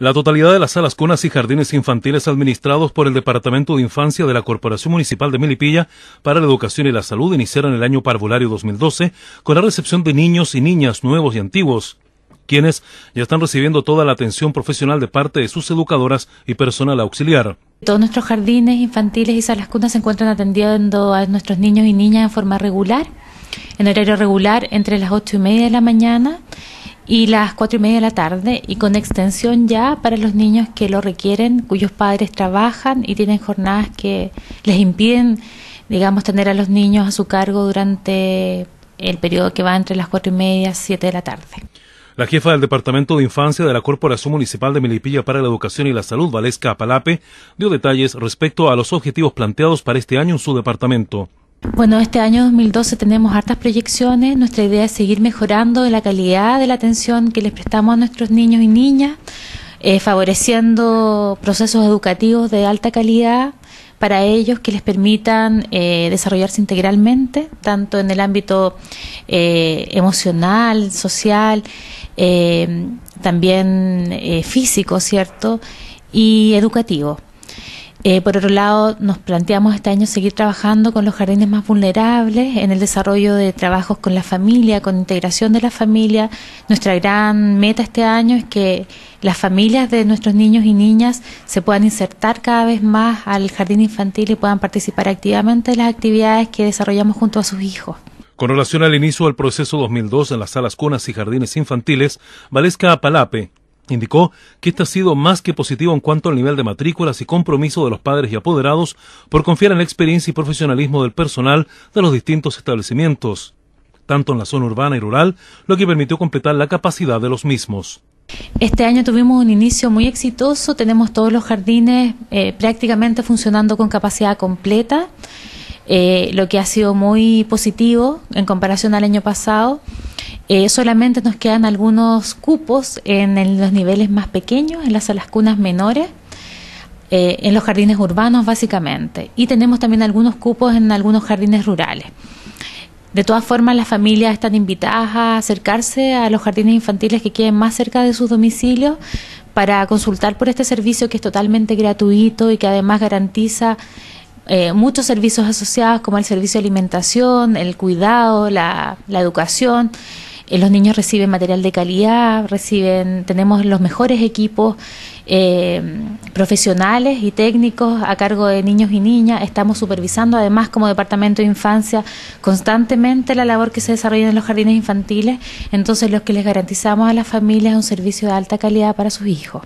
La totalidad de las salas, cunas y jardines infantiles administrados por el Departamento de Infancia de la Corporación Municipal de milipilla para la Educación y la Salud iniciaron el año parvulario 2012 con la recepción de niños y niñas nuevos y antiguos quienes ya están recibiendo toda la atención profesional de parte de sus educadoras y personal auxiliar. Todos nuestros jardines infantiles y salas cunas se encuentran atendiendo a nuestros niños y niñas en forma regular, en horario regular entre las ocho y media de la mañana y las cuatro y media de la tarde y con extensión ya para los niños que lo requieren, cuyos padres trabajan y tienen jornadas que les impiden, digamos, tener a los niños a su cargo durante el periodo que va entre las cuatro y media y siete de la tarde. La jefa del Departamento de Infancia de la Corporación Municipal de Milipilla para la Educación y la Salud, Valesca Apalape, dio detalles respecto a los objetivos planteados para este año en su departamento. Bueno, este año 2012 tenemos hartas proyecciones. Nuestra idea es seguir mejorando la calidad de la atención que les prestamos a nuestros niños y niñas, eh, favoreciendo procesos educativos de alta calidad para ellos que les permitan eh, desarrollarse integralmente, tanto en el ámbito eh, emocional, social, también físico, ¿cierto? Y educativo. Eh, por otro lado, nos planteamos este año seguir trabajando con los jardines más vulnerables, en el desarrollo de trabajos con la familia, con integración de la familia. Nuestra gran meta este año es que las familias de nuestros niños y niñas se puedan insertar cada vez más al jardín infantil y puedan participar activamente en las actividades que desarrollamos junto a sus hijos. Con relación al inicio del proceso 2002 en las salas cunas y jardines infantiles, Valesca Palape. Indicó que este ha sido más que positivo en cuanto al nivel de matrículas y compromiso de los padres y apoderados por confiar en la experiencia y profesionalismo del personal de los distintos establecimientos, tanto en la zona urbana y rural, lo que permitió completar la capacidad de los mismos. Este año tuvimos un inicio muy exitoso, tenemos todos los jardines eh, prácticamente funcionando con capacidad completa, eh, lo que ha sido muy positivo en comparación al año pasado. Eh, solamente nos quedan algunos cupos en, los niveles más pequeños, en las salas cunas menores, eh, en los jardines urbanos básicamente. Y tenemos también algunos cupos en algunos jardines rurales. De todas formas, las familias están invitadas a acercarse a los jardines infantiles que queden más cerca de sus domicilios para consultar por este servicio que es totalmente gratuito y que además garantiza eh, muchos servicios asociados como el servicio de alimentación, el cuidado, la educación. Eh, los niños reciben material de calidad, reciben, tenemos los mejores equipos eh, profesionales y técnicos a cargo de niños y niñas. Estamos supervisando además como Departamento de Infancia constantemente la labor que se desarrolla en los jardines infantiles. Entonces, lo que les garantizamos a las familias es un servicio de alta calidad para sus hijos.